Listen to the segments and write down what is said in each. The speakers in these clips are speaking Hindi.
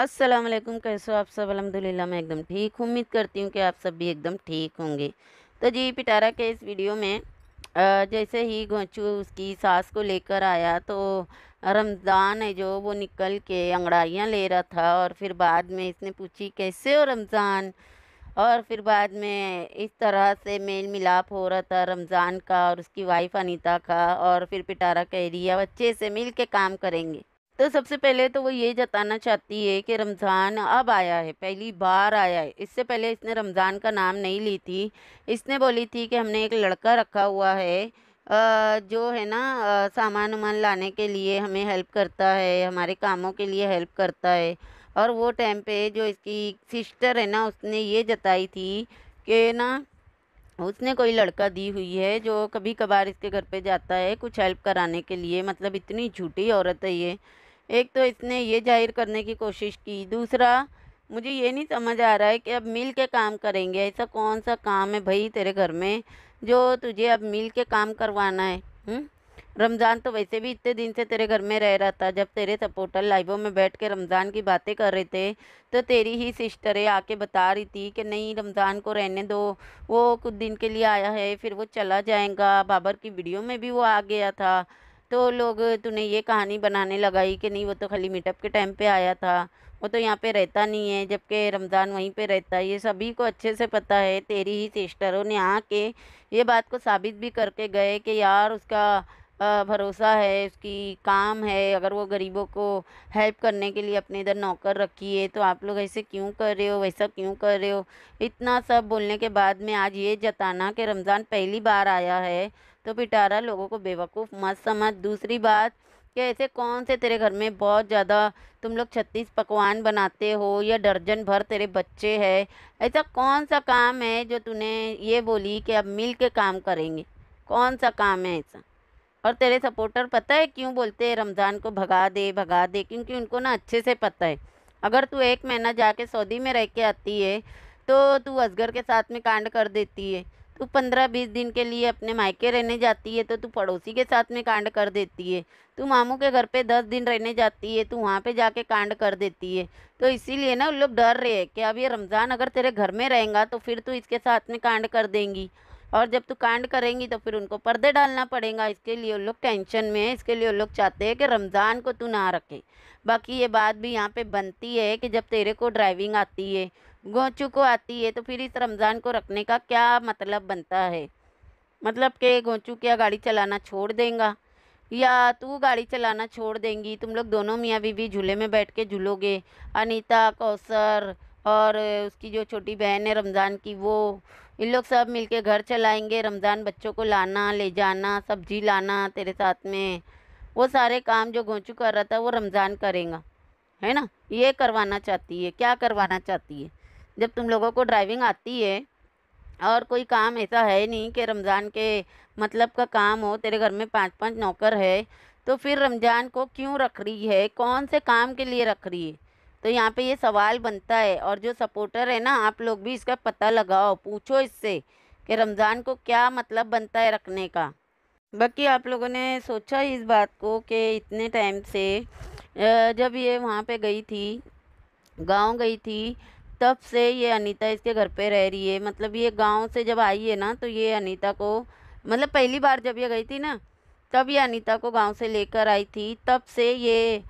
अस्सलाम वालेकुम कैसे हो आप सब अलहमदिल्ला मैं एकदम ठीक उम्मीद करती हूँ कि आप सब भी एकदम ठीक होंगे तो जी पिटारा के इस वीडियो में जैसे ही गोचू उसकी सास को लेकर आया तो रमज़ान है जो वो निकल के अंगड़ाइयाँ ले रहा था और फिर बाद में इसने पूछी कैसे हो रमज़ान और फिर बाद में इस तरह से मेल मिलाप हो रहा था रमज़ान का और उसकी वाइफ अनीता का और फिर पिटारा कह रही है अब अच्छे से मिल के काम करेंगे तो सबसे पहले तो वो ये जताना चाहती है कि रमज़ान अब आया है पहली बार आया है इससे पहले इसने रमज़ान का नाम नहीं ली थी इसने बोली थी कि हमने एक लड़का रखा हुआ है जो है ना सामान वामान लाने के लिए हमें हेल्प करता है हमारे कामों के लिए हेल्प करता है और वो टाइम पे जो इसकी सिस्टर है ना उसने ये जताई थी कि ना उसने कोई लड़का दी हुई है जो कभी कभार इसके घर पे जाता है कुछ हेल्प कराने के लिए मतलब इतनी झूठी औरत है ये एक तो इसने ये जाहिर करने की कोशिश की दूसरा मुझे ये नहीं समझ आ रहा है कि अब मिल के काम करेंगे ऐसा कौन सा काम है भाई तेरे घर में जो तुझे अब मिल के काम करवाना है रमज़ान तो वैसे भी इतने दिन से तेरे घर में रह रहा था जब तेरे सपोर्टर लाइवों में बैठ के रमज़ान की बातें कर रहे थे तो तेरी ही सिस्टरें आके बता रही थी कि नहीं रमज़ान को रहने दो वो कुछ दिन के लिए आया है फिर वो चला जाएगा बाबर की वीडियो में भी वो आ गया था तो लोग तूने ये कहानी बनाने लगाई कि नहीं वो तो खाली मीटअप के टाइम पे आया था वो तो यहाँ पे रहता नहीं है जबकि रमज़ान वहीं पे रहता है ये सभी को अच्छे से पता है तेरी ही सिस्टरों ने आके ये बात को साबित भी करके गए कि यार उसका भरोसा है उसकी काम है अगर वो गरीबों को हेल्प करने के लिए अपने इधर नौकर रखी है तो आप लोग ऐसे क्यों कर रहे हो वैसा क्यों कर रहे हो इतना सब बोलने के बाद में आज ये जताना कि रमज़ान पहली बार आया है तो पिटारा लोगों को बेवकूफ़ मत समझ दूसरी बात कि ऐसे कौन से तेरे घर में बहुत ज़्यादा तुम लोग छत्तीस पकवान बनाते हो या दर्जन भर तेरे बच्चे हैं ऐसा कौन सा काम है जो तूने ये बोली कि अब मिल के काम करेंगे कौन सा काम है ऐसा और तेरे सपोर्टर पता है क्यों बोलते हैं रमज़ान को भगा दे भगा दे क्योंकि उनको ना अच्छे से पता है अगर तू एक महीना जाके सऊदी में रह के आती है तो तू असगर के साथ में कांड कर देती है तू पंद्रह बीस दिन के लिए अपने मायके रहने जाती है तो तू पड़ोसी के साथ में कांड कर देती है तू मामू के घर पे दस दिन रहने जाती है तू वहाँ पे जाके कांड कर देती है तो इसीलिए ना उन लोग डर रहे हैं कि अब ये रमज़ान अगर तेरे घर में रहेगा तो फिर तू इसके साथ में कांड कर देंगी और जब तू कांड करेंगी तो फिर उनको पर्दे डालना पड़ेगा इसके लिए उन लोग टेंशन में है इसके लिए उन लोग चाहते हैं कि रमज़ान को तू ना रखे बाकी ये बात भी यहाँ पे बनती है कि जब तेरे को ड्राइविंग आती है गोचू को आती है तो फिर इस रमज़ान को रखने का क्या मतलब बनता है मतलब कि गोचू क्या गाड़ी चलाना छोड़ देगा या तू गाड़ी चलाना छोड़ देंगी तुम लोग दोनों मियाँ बीवी झूले में बैठ के झूलोगे अनीता कौसर और उसकी जो छोटी बहन है रमज़ान की वो इन लोग सब मिलके घर चलाएंगे रमज़ान बच्चों को लाना ले जाना सब्जी लाना तेरे साथ में वो सारे काम जो गोचू कर रहा था वो रमज़ान करेगा है ना ये करवाना चाहती है क्या करवाना चाहती है जब तुम लोगों को ड्राइविंग आती है और कोई काम ऐसा है नहीं कि रमज़ान के मतलब का काम हो तेरे घर में पाँच पाँच नौकर है तो फिर रमज़ान को क्यों रख रही है कौन से काम के लिए रख रही है तो यहाँ पे ये सवाल बनता है और जो सपोर्टर है ना आप लोग भी इसका पता लगाओ पूछो इससे कि रमज़ान को क्या मतलब बनता है रखने का बाकी आप लोगों ने सोचा इस बात को कि इतने टाइम से जब ये वहाँ पे गई थी गांव गई थी तब से ये अनीता इसके घर पे रह रही है मतलब ये गांव से जब आई है ना तो ये अनीता को मतलब पहली बार जब ये गई थी ना तब ये अनीता को गांव से लेकर आई थी तब से ये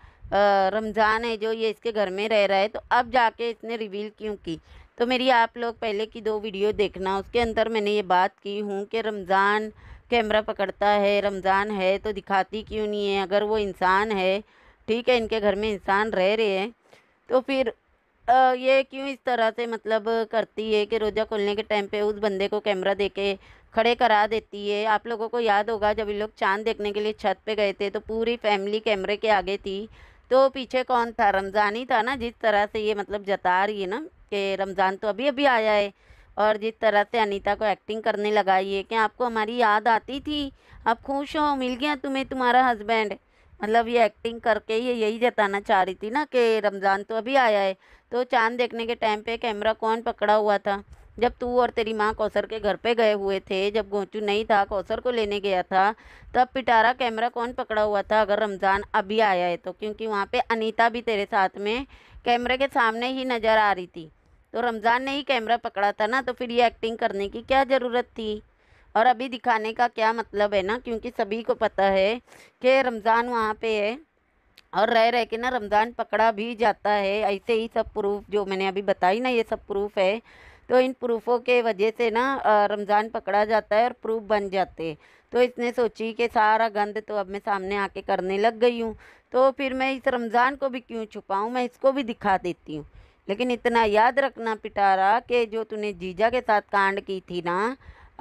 रमज़ान है जो ये इसके घर में रह रहा है तो अब जाके इसने रिवील क्यों की तो मेरी आप लोग पहले की दो वीडियो देखना उसके अंदर मैंने ये बात की हूँ कि रमज़ान कैमरा पकड़ता है रमज़ान है तो दिखाती क्यों नहीं है अगर वो इंसान है ठीक है इनके घर में इंसान रह रहे हैं तो फिर ये क्यों इस तरह से मतलब करती है कि रोज़ा खोलने के टाइम पे उस बंदे को कैमरा दे के खड़े करा देती है आप लोगों को याद होगा जब ये लोग चांद देखने के लिए छत पे गए थे तो पूरी फैमिली कैमरे के आगे थी तो पीछे कौन था रमज़ान ही था ना जिस तरह से ये मतलब जता रही है ना कि रमज़ान तो अभी अभी आया है और जिस तरह से अनीता को एक्टिंग करने लगाई है कि आपको हमारी याद आती थी आप खुश हो मिल गया तुम्हें तुम्हारा हस्बैंड मतलब ये एक्टिंग करके ये यही जताना चाह रही थी ना कि रमज़ान तो अभी आया है तो चांद देखने के टाइम पे कैमरा कौन पकड़ा हुआ था जब तू और तेरी माँ कौसर के घर पे गए हुए थे जब गोचू नहीं था कौसर को लेने गया था तब पिटारा कैमरा कौन पकड़ा हुआ था अगर रमज़ान अभी आया है तो क्योंकि वहाँ पे अनीता भी तेरे साथ में कैमरे के सामने ही नज़र आ रही थी तो रमज़ान ने ही कैमरा पकड़ा था ना तो फिर ये एक्टिंग करने की क्या ज़रूरत थी और अभी दिखाने का क्या मतलब है ना क्योंकि सभी को पता है कि रमज़ान वहाँ पे है और रह रह के ना रमज़ान पकड़ा भी जाता है ऐसे ही सब प्रूफ जो मैंने अभी बताई ना ये सब प्रूफ है तो इन प्रूफों के वजह से ना रमज़ान पकड़ा जाता है और प्रूफ बन जाते तो इसने सोची कि सारा गंद तो अब मैं सामने आके करने लग गई हूँ तो फिर मैं इस रमज़ान को भी क्यों छुपाऊँ मैं इसको भी दिखा देती हूँ लेकिन इतना याद रखना पिटारा कि जो तूने जीजा के साथ कांड की थी ना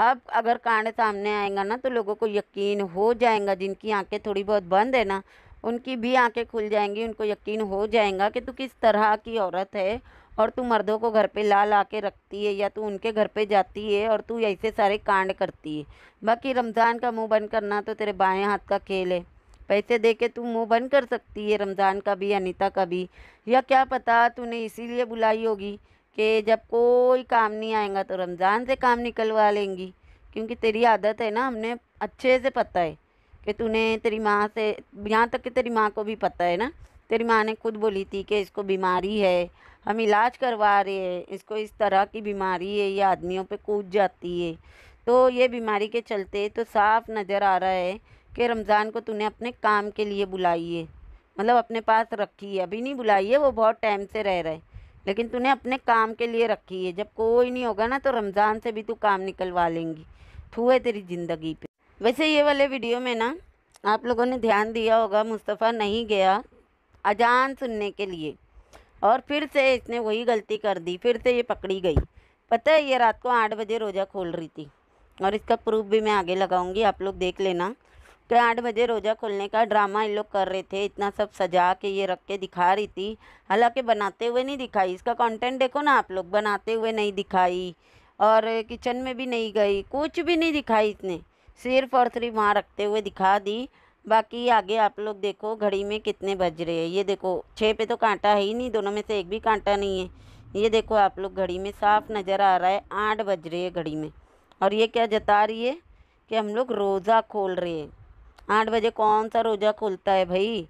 अब अगर कांड सामने आएगा ना तो लोगों को यकीन हो जाएगा जिनकी आंखें थोड़ी बहुत बंद है ना उनकी भी आंखें खुल जाएंगी उनको यकीन हो जाएगा कि तू किस तरह की औरत है और तू मर्दों को घर पे ला ला के रखती है या तू उनके घर पे जाती है और तू ऐसे सारे कांड करती है बाकी रमज़ान का मुंह बंद करना तो तेरे बाएं हाथ का खेल है पैसे दे के तू मुँह बंद कर सकती है रमज़ान का भी अनिता का भी या क्या पता तूने इसीलिए बुलाई होगी कि जब कोई काम नहीं आएगा तो रमज़ान से काम निकलवा लेंगी क्योंकि तेरी आदत है ना हमने अच्छे से पता है कि तूने तेरी माँ से यहाँ तक कि तेरी माँ को भी पता है ना तेरी माँ ने खुद बोली थी कि इसको बीमारी है हम इलाज करवा रहे हैं इसको इस तरह की बीमारी है ये आदमियों पे कूद जाती है तो ये बीमारी के चलते तो साफ नज़र आ रहा है कि रमज़ान को तूने अपने काम के लिए बुलाई है मतलब अपने पास रखी है अभी नहीं बुलाई है वो बहुत टाइम से रह रहा है लेकिन तूने अपने काम के लिए रखी है जब कोई नहीं होगा ना तो रमज़ान से भी तू काम निकलवा लेंगी थू है तेरी ज़िंदगी पे वैसे ये वाले वीडियो में ना आप लोगों ने ध्यान दिया होगा मुस्तफ़ा नहीं गया अजान सुनने के लिए और फिर से इसने वही गलती कर दी फिर से ये पकड़ी गई पता है ये रात को आठ बजे रोज़ा खोल रही थी और इसका प्रूफ भी मैं आगे लगाऊंगी आप लोग देख लेना कि आठ बजे रोज़ा खोलने का ड्रामा इन लोग कर रहे थे इतना सब सजा के ये रख के दिखा रही थी हालांकि बनाते हुए नहीं दिखाई इसका कंटेंट देखो ना आप लोग बनाते हुए नहीं दिखाई और किचन में भी नहीं गई कुछ भी नहीं दिखाई इसने सिर्फ और सिर्फ वहाँ रखते हुए दिखा दी बाकी आगे आप लोग देखो घड़ी में कितने बज रहे हैं ये देखो छः पे तो कांटा है ही नहीं दोनों में से एक भी कांटा नहीं है ये देखो आप लोग घड़ी में साफ नज़र आ रहा है आठ बज रहे है घड़ी में और ये क्या जता रही है कि हम लोग रोज़ा खोल रहे हैं आठ बजे कौन सा रोज़ा खोलता है भाई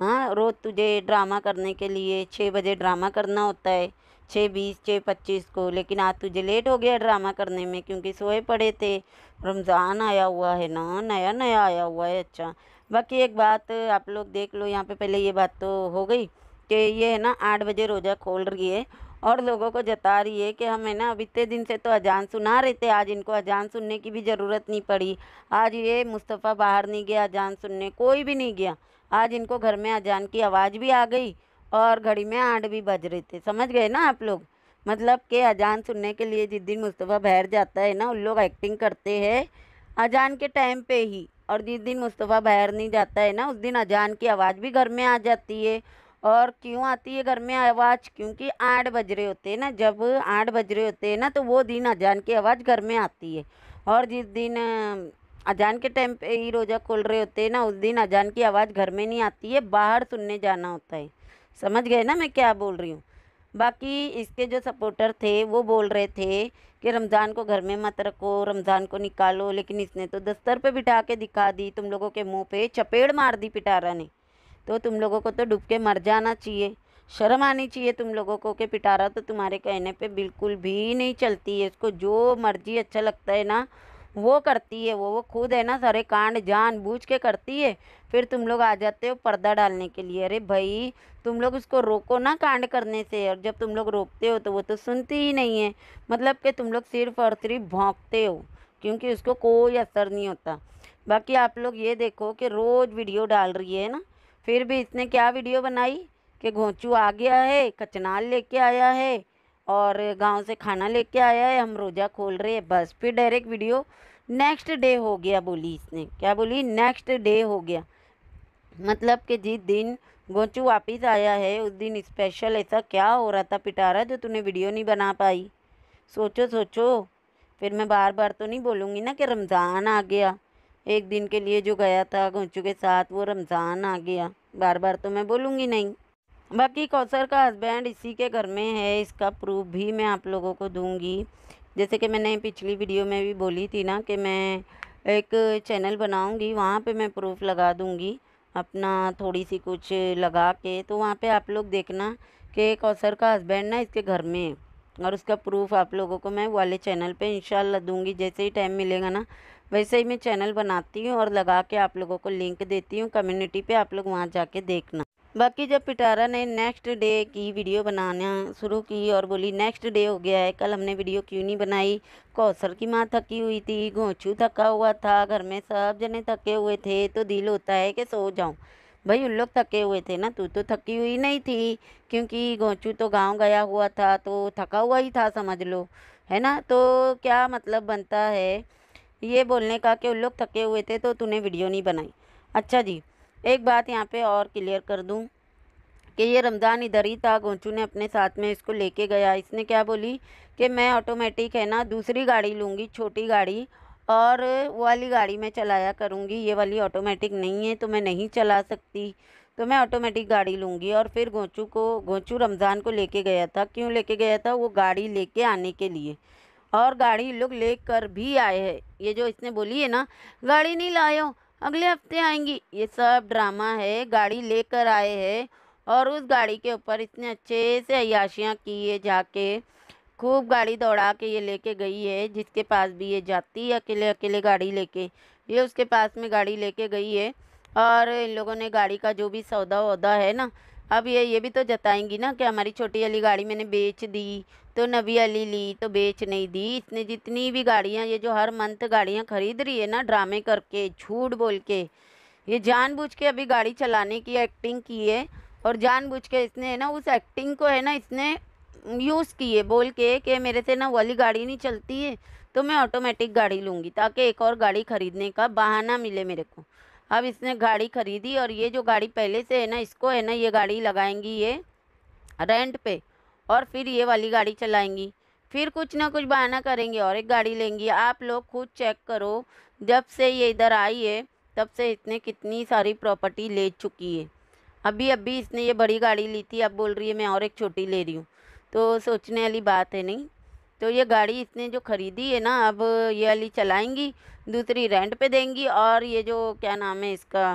हाँ रोज़ तुझे ड्रामा करने के लिए छः बजे ड्रामा करना होता है छः बीस छः पच्चीस को लेकिन आज तुझे लेट हो गया ड्रामा करने में क्योंकि सोए पड़े थे रमज़ान आया हुआ है ना नया नया आया हुआ है अच्छा बाकी एक बात आप लोग देख लो यहाँ पे पहले ये बात तो हो गई कि ये है ना आठ बजे रोज़ा खोल रही है और लोगों को जता रही है कि हम है ना अब इतने दिन से तो अजान सुना रहे थे आज इनको अजान सुनने की भी ज़रूरत नहीं पड़ी आज ये मुस्तफ़ा बाहर नहीं गया अजान सुनने कोई भी नहीं गया आज इनको घर में अजान की आवाज़ भी आ गई और घड़ी में आठ भी बज रहे थे समझ गए ना आप लोग मतलब कि अजान सुनने के लिए जिस दिन मुस्तफ़ा बहर जाता है ना उन लोग एक्टिंग करते हैं अजान के टाइम पे ही और जिस दिन मुस्तफ़ा बहर नहीं जाता है ना उस दिन अजान की आवाज़ भी घर में आ जाती है और क्यों आती है घर में आवाज़ क्योंकि आठ बज रहे होते हैं ना जब आठ बज रहे होते हैं ना तो वो दिन अजान की आवाज़ घर में आती है और जिस दिन अजान के टाइम पे ही रोज़ा खोल रहे होते हैं ना उस दिन अजान की आवाज़ घर में नहीं आती है बाहर सुनने जाना होता है समझ गए ना मैं क्या बोल रही हूँ बाकी इसके जो सपोर्टर थे वो बोल रहे थे कि रमज़ान को घर में मत रखो रमज़ान को निकालो लेकिन इसने तो दस्तर पे बिठा के दिखा दी तुम लोगों के मुंह पे चपेड़ मार दी पिटारा ने तो तुम लोगों को तो डूब के मर जाना चाहिए शर्म आनी चाहिए तुम लोगों को कि पिटारा तो तुम्हारे कहने पे बिल्कुल भी नहीं चलती है इसको जो मर्जी अच्छा लगता है ना वो करती है वो वो खुद है ना सारे कांड जान बूझ के करती है फिर तुम लोग आ जाते हो पर्दा डालने के लिए अरे भाई तुम लोग उसको रोको ना कांड करने से और जब तुम लोग रोकते हो तो वो तो सुनती ही नहीं है मतलब कि तुम लोग सिर्फ और सिर्फ भोंकते हो क्योंकि उसको कोई असर नहीं होता बाकी आप लोग ये देखो कि रोज़ वीडियो डाल रही है ना फिर भी इसने क्या वीडियो बनाई कि घोंचू आ गया है कचनाल लेके आया है और गांव से खाना लेके आया है हम रोज़ा खोल रहे हैं बस फिर डायरेक्ट वीडियो नेक्स्ट डे हो गया बोली इसने क्या बोली नेक्स्ट डे हो गया मतलब कि जिस दिन गोचू वापिस आया है उस दिन स्पेशल ऐसा क्या हो रहा था पिटारा जो तूने वीडियो नहीं बना पाई सोचो सोचो फिर मैं बार बार तो नहीं बोलूँगी ना कि रमज़ान आ गया एक दिन के लिए जो गया था गोचू के साथ वो रमज़ान आ गया बार बार तो मैं बोलूँगी नहीं बाकी कौसर का हस्बैंड इसी के घर में है इसका प्रूफ भी मैं आप लोगों को दूँगी जैसे कि मैंने पिछली वीडियो में भी बोली थी ना कि मैं एक चैनल बनाऊँगी वहाँ पर मैं प्रूफ लगा दूँगी अपना थोड़ी सी कुछ लगा के तो वहाँ पे आप लोग देखना कि एक अवसर का हस्बैंड ना इसके घर में है और उसका प्रूफ आप लोगों को मैं वाले चैनल पे इंशाल्लाह दूंगी जैसे ही टाइम मिलेगा ना वैसे ही मैं चैनल बनाती हूँ और लगा के आप लोगों को लिंक देती हूँ कम्युनिटी पे आप लोग वहाँ जाके देखना बाकी जब पिटारा ने नेक्स्ट डे की वीडियो बनाना शुरू की और बोली नेक्स्ट डे हो गया है कल हमने वीडियो क्यों नहीं बनाई कौशल की माँ थकी हुई थी गोंचू थका हुआ था घर में सब जने थके हुए थे तो दिल होता है कि सो जाऊँ भाई उन लोग थके हुए थे ना तू तो थकी हुई नहीं थी क्योंकि घोंचू तो गांव गया हुआ था तो थका हुआ ही था समझ लो है ना तो क्या मतलब बनता है ये बोलने का कि उन लोग थके हुए थे तो तूने वीडियो नहीं बनाई अच्छा जी एक बात यहाँ पे और क्लियर कर दूँ कि ये रमज़ान इधर ही था गोंचू ने अपने साथ में इसको लेके गया इसने क्या बोली कि मैं ऑटोमेटिक है ना दूसरी गाड़ी लूँगी छोटी गाड़ी और वो वाली गाड़ी मैं चलाया करूँगी ये वाली ऑटोमेटिक नहीं है तो मैं नहीं चला सकती तो मैं ऑटोमेटिक गाड़ी लूँगी और फिर गोचू को गोचू रमज़ान को ले गया था क्यों ले गया था वो गाड़ी ले आने के लिए और गाड़ी लोग ले भी आए हैं ये जो इसने बोली है ना गाड़ी नहीं लाए अगले हफ्ते आएंगी ये सब ड्रामा है गाड़ी लेकर आए हैं और उस गाड़ी के ऊपर इतने अच्छे से अयाशियाँ की है जाके खूब गाड़ी दौड़ा के ये लेके गई है जिसके पास भी ये जाती है अकेले अकेले गाड़ी लेके ये उसके पास में गाड़ी लेके गई है और इन लोगों ने गाड़ी का जो भी सौदा वौदा है ना अब ये ये भी तो जताएंगी ना कि हमारी छोटी वाली गाड़ी मैंने बेच दी तो नवी वाली ली तो बेच नहीं दी इतने जितनी भी गाड़ियाँ ये जो हर मंथ गाड़ियाँ खरीद रही है ना ड्रामे करके झूठ बोल के ये जानबूझ के अभी गाड़ी चलाने की एक्टिंग की है और जानबूझ के इसने है ना उस एक्टिंग को है ना इसने यूज़ किए बोल के कि मेरे से ना वाली गाड़ी नहीं चलती है तो मैं ऑटोमेटिक गाड़ी लूँगी ताकि एक और गाड़ी ख़रीदने का बहाना मिले मेरे को अब इसने गाड़ी खरीदी और ये जो गाड़ी पहले से है ना इसको है ना ये गाड़ी लगाएंगी ये रेंट पे और फिर ये वाली गाड़ी चलाएंगी फिर कुछ ना कुछ बहाना करेंगे और एक गाड़ी लेंगी आप लोग खुद चेक करो जब से ये इधर आई है तब से इसने कितनी सारी प्रॉपर्टी ले चुकी है अभी अभी इसने ये बड़ी गाड़ी ली थी अब बोल रही है मैं और एक छोटी ले रही हूँ तो सोचने वाली बात है नहीं तो ये गाड़ी इसने जो ख़रीदी है ना अब ये वाली चलाएंगी दूसरी रेंट पे देंगी और ये जो क्या नाम है इसका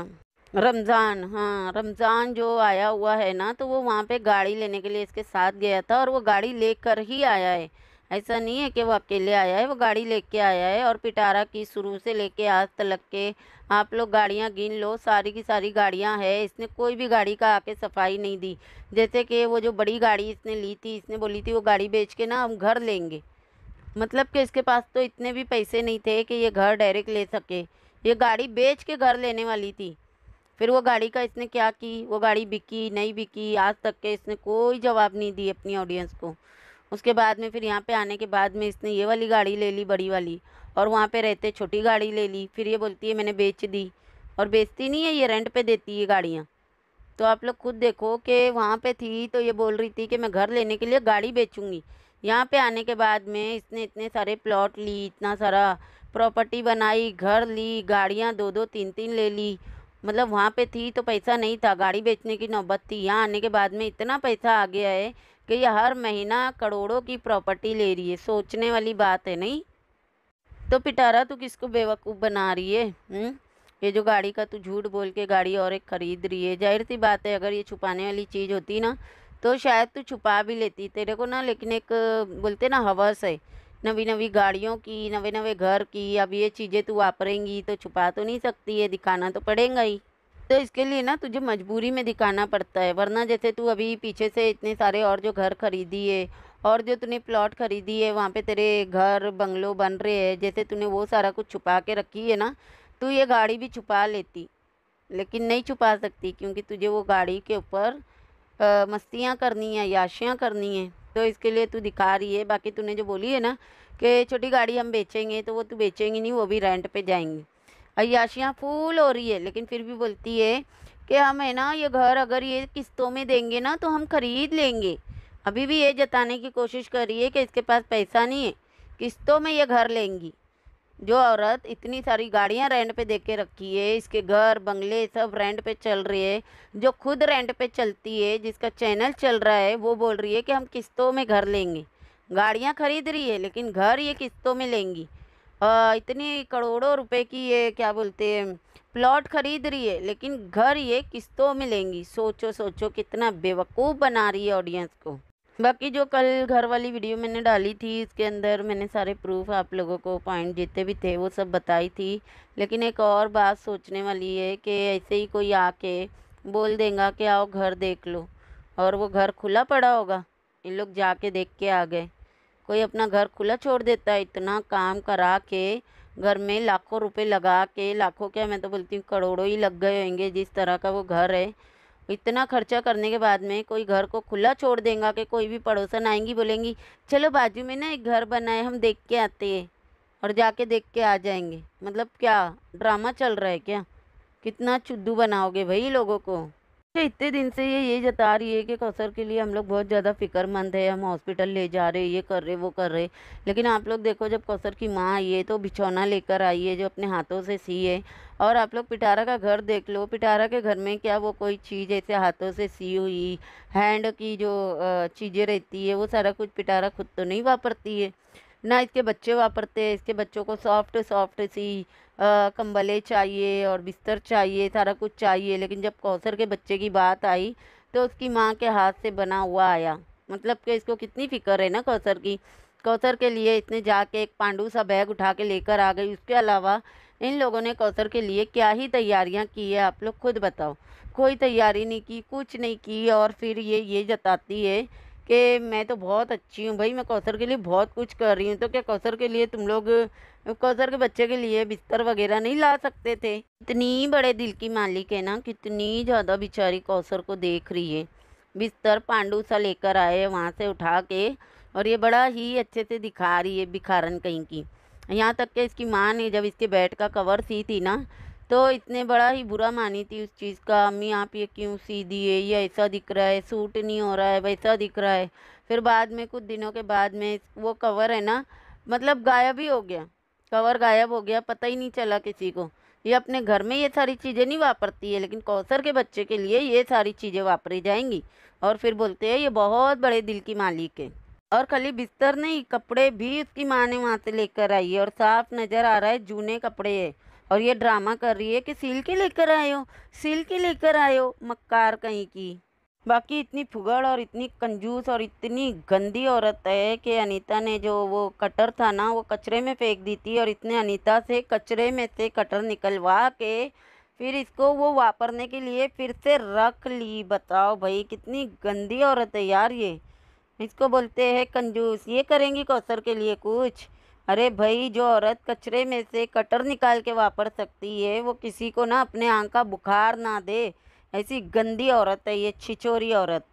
रमज़ान हाँ रमज़ान जो आया हुआ है ना तो वो वहाँ पे गाड़ी लेने के लिए इसके साथ गया था और वो गाड़ी लेकर ही आया है ऐसा नहीं है कि वो अकेले आया है वो गाड़ी ले आया है और पिटारा की शुरू से ले आज तलक के आप लोग गाड़ियाँ गिन लो सारी की सारी गाड़ियाँ है इसने कोई भी गाड़ी का आके सफाई नहीं दी जैसे कि वो जो बड़ी गाड़ी इसने ली थी इसने बोली थी वो गाड़ी बेच के ना हम घर लेंगे मतलब कि इसके पास तो इतने भी पैसे नहीं थे कि ये घर डायरेक्ट ले सके ये गाड़ी बेच के घर लेने वाली थी फिर वो गाड़ी का इसने क्या की वो गाड़ी बिकी नहीं बिकी आज तक के इसने कोई जवाब नहीं दी अपनी ऑडियंस को उसके बाद में फिर यहाँ पे आने के बाद में इसने ये वाली गाड़ी ले ली बड़ी वाली और वहाँ पे रहते छोटी गाड़ी ले ली फिर ये बोलती है मैंने बेच दी और बेचती नहीं है ये रेंट पे देती है गाड़ियाँ तो आप लोग खुद देखो कि वहाँ पे थी तो ये बोल रही थी कि मैं घर लेने के लिए गाड़ी बेचूँगी यहाँ पे आने के बाद में इसने इतने सारे प्लॉट ली इतना सारा प्रॉपर्टी बनाई घर ली गाड़ियाँ दो दो तीन तीन ले ली मतलब वहाँ पे थी तो पैसा नहीं था गाड़ी बेचने की नौबत थी यहाँ आने के बाद में इतना पैसा आ गया है कि यह हर महीना करोड़ों की प्रॉपर्टी ले रही है सोचने वाली बात है नहीं तो पिटारा तू किसको बेवकूफ़ बना रही है हुँ? हम्म? ये जो गाड़ी का तू झूठ बोल के गाड़ी और एक ख़रीद रही है जाहिर सी बात है अगर ये छुपाने वाली चीज़ होती ना तो शायद तू छुपा भी लेती तेरे को ना लेकिन एक बोलते ना हवस है नवी नवी गाड़ियों की नवे नवे घर की अब ये चीज़ें तू वापरेंगी तो छुपा तो नहीं सकती है दिखाना तो पड़ेगा ही तो इसके लिए ना तुझे मजबूरी में दिखाना पड़ता है वरना जैसे तू अभी पीछे से इतने सारे और जो घर खरीदी है और जो तूने प्लॉट खरीदी है वहाँ पे तेरे घर बंगलो बन रहे हैं जैसे तूने वो सारा कुछ छुपा के रखी है ना तू तो ये गाड़ी भी छुपा लेती लेकिन नहीं छुपा सकती क्योंकि तुझे वो गाड़ी के ऊपर मस्तियाँ करनी है याशियाँ करनी है तो इसके लिए तू दिखा रही है बाकी तूने जो बोली है ना कि छोटी गाड़ी हम बेचेंगे तो वो तू बेचेंगी नहीं वो भी रेंट पर जाएंगी अयाशियाँ फूल हो रही है लेकिन फिर भी बोलती है कि हम है ना ये घर अगर ये किस्तों में देंगे ना तो हम खरीद लेंगे अभी भी ये जताने की कोशिश कर रही है कि इसके पास पैसा नहीं है किस्तों में ये घर लेंगी जो औरत इतनी सारी गाड़ियाँ रेंट पे दे के रखी है इसके घर बंगले सब रेंट पे चल रही है जो खुद रेंट पे चलती है जिसका चैनल चल रहा है वो बोल रही है कि हम किस्तों में घर लेंगे गाड़ियाँ खरीद रही है लेकिन घर ये किस्तों में लेंगी आ, इतनी करोड़ों रुपए की ये क्या बोलते हैं प्लॉट खरीद रही है लेकिन घर ये किस्तों में लेंगी सोचो सोचो कितना बेवकूफ़ बना रही है ऑडियंस को बाकी जो कल घर वाली वीडियो मैंने डाली थी इसके अंदर मैंने सारे प्रूफ आप लोगों को पॉइंट जितने भी थे वो सब बताई थी लेकिन एक और बात सोचने वाली है कि ऐसे ही कोई आके बोल देगा कि आओ घर देख लो और वो घर खुला पड़ा होगा इन लोग जाके देख के आ गए कोई अपना घर खुला छोड़ देता है इतना काम करा के घर में लाखों रुपए लगा के लाखों क्या मैं तो बोलती हूँ करोड़ों ही लग गए होंगे जिस तरह का वो घर है इतना खर्चा करने के बाद में कोई घर को खुला छोड़ देगा कि कोई भी पड़ोसन आएंगी बोलेंगी चलो बाजू में ना एक घर बनाए हम देख के आते हैं और जाके देख के आ जाएंगे मतलब क्या ड्रामा चल रहा है क्या कितना चुद्दू बनाओगे भाई लोगों को अच्छा, इतने दिन से ये ये जता रही है कि कसर के लिए हम लोग बहुत ज़्यादा फिक्रमंद है हम हॉस्पिटल ले जा रहे ये कर रहे वो कर रहे लेकिन आप लोग देखो जब कसर की माँ आई है तो बिछौना लेकर आई है जो अपने हाथों से सी है और आप लोग पिटारा का घर देख लो पिटारा के घर में क्या वो कोई चीज़ ऐसे हाथों से सी हुई हैंड की जो चीज़ें रहती है वो सारा कुछ पिटारा खुद तो नहीं वापरती है ना इसके बच्चे वापरते इसके बच्चों को सॉफ्ट सॉफ्ट सी कंबले चाहिए और बिस्तर चाहिए सारा कुछ चाहिए लेकिन जब कौसर के बच्चे की बात आई तो उसकी माँ के हाथ से बना हुआ आया मतलब कि इसको कितनी फ़िक्र है ना कौसर की कौसर के लिए इतने जाके एक पांडू सा बैग उठा के लेकर आ गई उसके अलावा इन लोगों ने कौसर के लिए क्या ही तैयारियां की है आप लोग खुद बताओ कोई तैयारी नहीं की कुछ नहीं की और फिर ये ये जताती है कि मैं तो बहुत अच्छी हूँ भाई मैं कौसर के लिए बहुत कुछ कर रही हूँ तो क्या कौसर के लिए तुम लोग कौसर के बच्चे के लिए बिस्तर वगैरह नहीं ला सकते थे इतनी बड़े दिल की मालिक है ना कितनी ज़्यादा बेचारी कौसर को देख रही है बिस्तर पांडू सा लेकर आए वहाँ से उठा के और ये बड़ा ही अच्छे से दिखा रही है भिखारन कहीं की यहाँ तक कि इसकी माँ ने जब इसके बेड का कवर सी थी ना तो इतने बड़ा ही बुरा मानी थी उस चीज़ का अम्मी आप ये क्यों सी दिए ये ऐसा दिख रहा है सूट नहीं हो रहा है वैसा दिख रहा है फिर बाद में कुछ दिनों के बाद में वो कवर है ना मतलब गायब ही हो गया कवर गायब हो गया पता ही नहीं चला किसी को ये अपने घर में ये सारी चीज़ें नहीं वापरती है लेकिन कौसर के बच्चे के लिए ये सारी चीज़ें वापरी जाएंगी और फिर बोलते हैं ये बहुत बड़े दिल की मालिक है और खाली बिस्तर नहीं कपड़े भी उसकी माँ ने वहाँ से लेकर आई है और साफ नज़र आ रहा है जूने कपड़े है और ये ड्रामा कर रही है कि सिल के लेकर आयो सिल के लेकर आयो मक्कार कहीं की बाकी इतनी फुगड़ और इतनी कंजूस और इतनी गंदी औरत है कि अनीता ने जो वो कटर था ना वो कचरे में फेंक दी थी और इतने अनीता से कचरे में से कटर निकलवा के फिर इसको वो वापरने के लिए फिर से रख ली बताओ भाई कितनी गंदी औरत है यार ये इसको बोलते हैं कंजूस ये करेंगी कौसर के लिए कुछ अरे भाई जो औरत कचरे में से कटर निकाल के वापर सकती है वो किसी को ना अपने आँख का बुखार ना दे ऐसी गंदी औरत है ये छिचोरी औरत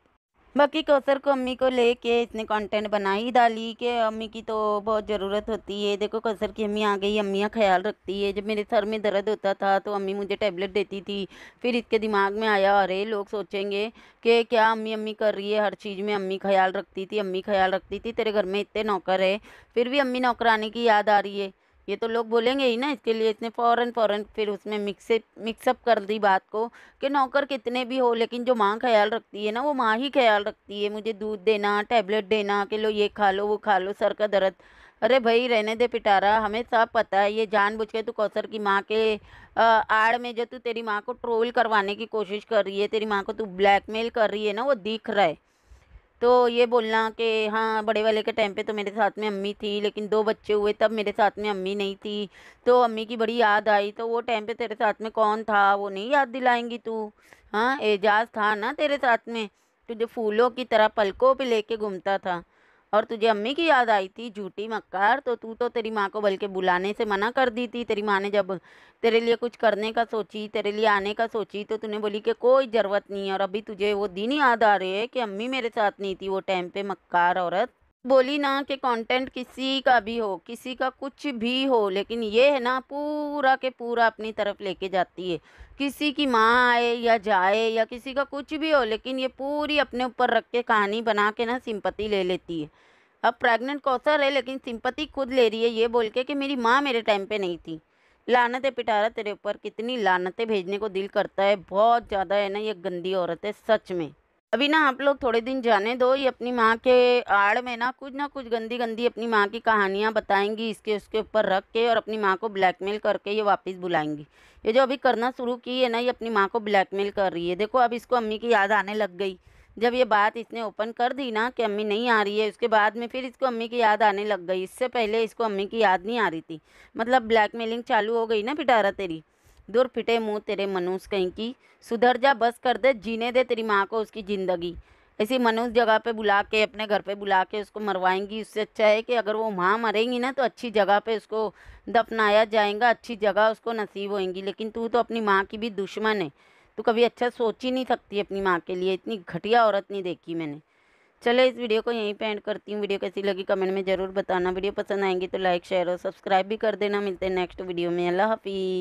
बाकी कौसर को अम्मी को लेके इसने कंटेंट बना ही डाली कि अम्मी की तो बहुत ज़रूरत होती है देखो कौसर की अम्मी आ गई अम्मियाँ ख्याल रखती है जब मेरे सर में दर्द होता था तो अम्मी मुझे टैबलेट देती थी फिर इसके दिमाग में आया अरे लोग सोचेंगे कि क्या अम्मी अम्मी कर रही है हर चीज़ में अम्मी ख्याल रखती थी अम्मी ख्याल रखती थी तेरे घर में इतने नौकर है फिर भी अम्मी आने की याद आ रही है ये तो लोग बोलेंगे ही ना इसके लिए इसने फ़ौरन फ़ौरन फिर उसमें मिक्स मिक्सअप कर दी बात को कि नौकर कितने भी हो लेकिन जो माँ ख्याल रखती है ना वो माँ ही ख्याल रखती है मुझे दूध देना टैबलेट देना कि लो ये खा लो वो खा लो सर का दर्द अरे भाई रहने दे पिटारा हमें सब पता है ये जानबूझ के तू कौसर की माँ के आड़ में जो तू तेरी माँ को ट्रोल करवाने की कोशिश कर रही है तेरी माँ को तू ब्लैकमेल कर रही है ना वो दिख रहा है तो ये बोलना कि हाँ बड़े वाले के टाइम पे तो मेरे साथ में अम्मी थी लेकिन दो बच्चे हुए तब मेरे साथ में अम्मी नहीं थी तो अम्मी की बड़ी याद आई तो वो टाइम पे तेरे साथ में कौन था वो नहीं याद दिलाएंगी तू हाँ एजाज था ना तेरे साथ में तुझे फूलों की तरह पलकों पे लेके घूमता था और तुझे अम्मी की याद आई थी झूठी मक्कार तो तू तो तेरी माँ को बल्कि बुलाने से मना कर दी थी तेरी माँ ने जब तेरे लिए कुछ करने का सोची तेरे लिए आने का सोची तो तूने बोली कि कोई ज़रूरत नहीं है और अभी तुझे वो दिन याद आ रही है कि अम्मी मेरे साथ नहीं थी वो टाइम पे मक्कार औरत बोली ना कि कंटेंट किसी का भी हो किसी का कुछ भी हो लेकिन ये है ना पूरा के पूरा अपनी तरफ लेके जाती है किसी की माँ आए या जाए या किसी का कुछ भी हो लेकिन ये पूरी अपने ऊपर रख के कहानी बना के ना सिंपत्ति ले लेती है अब प्रेग्नेंट कौसर है लेकिन सिंपत्ति खुद ले रही है ये बोल के कि मेरी माँ मेरे टाइम पर नहीं थी लानतें पिटारा तेरे ऊपर कितनी लानतें भेजने को दिल करता है बहुत ज़्यादा है ना ये गंदी औरत है सच में अभी ना आप लोग थोड़े दिन जाने दो ये अपनी माँ के आड़ में ना कुछ ना कुछ गंदी गंदी अपनी माँ की कहानियाँ बताएंगी इसके उसके ऊपर रख के और अपनी माँ को ब्लैकमेल करके ये वापस बुलाएंगी ये जो अभी करना शुरू की है ना ये अपनी माँ को ब्लैकमेल कर रही है देखो अब इसको अम्मी की याद आने लग गई जब ये बात इसने ओपन कर दी ना कि अम्मी नहीं आ रही है उसके बाद में फिर इसको अम्मी की याद आने लग गई इससे पहले इसको अम्मी की याद नहीं आ रही थी मतलब ब्लैकमेलिंग चालू हो गई ना पिटारा तेरी दूर फिटे मुँह तेरे मनुष कहीं की सुधर जा बस कर दे जीने दे तेरी माँ को उसकी ज़िंदगी ऐसी मनुष्य जगह पे बुला के अपने घर पे बुला के उसको मरवाएंगी उससे अच्छा है कि अगर वो वहाँ मरेंगी ना तो अच्छी जगह पे उसको दफनाया जाएगा अच्छी जगह उसको नसीब होएंगी लेकिन तू तो अपनी माँ की भी दुश्मन है तू कभी अच्छा सोच ही नहीं सकती अपनी माँ के लिए इतनी घटिया औरत नहीं देखी मैंने चले इस वीडियो को यहीं पर एंड करती हूँ वीडियो कैसी लगी कमेंट में ज़रूर बताना वीडियो पसंद आएंगी तो लाइक शेयर और सब्सक्राइब भी कर देना मिलते हैं नेक्स्ट वीडियो में अल्लाह हाफिज़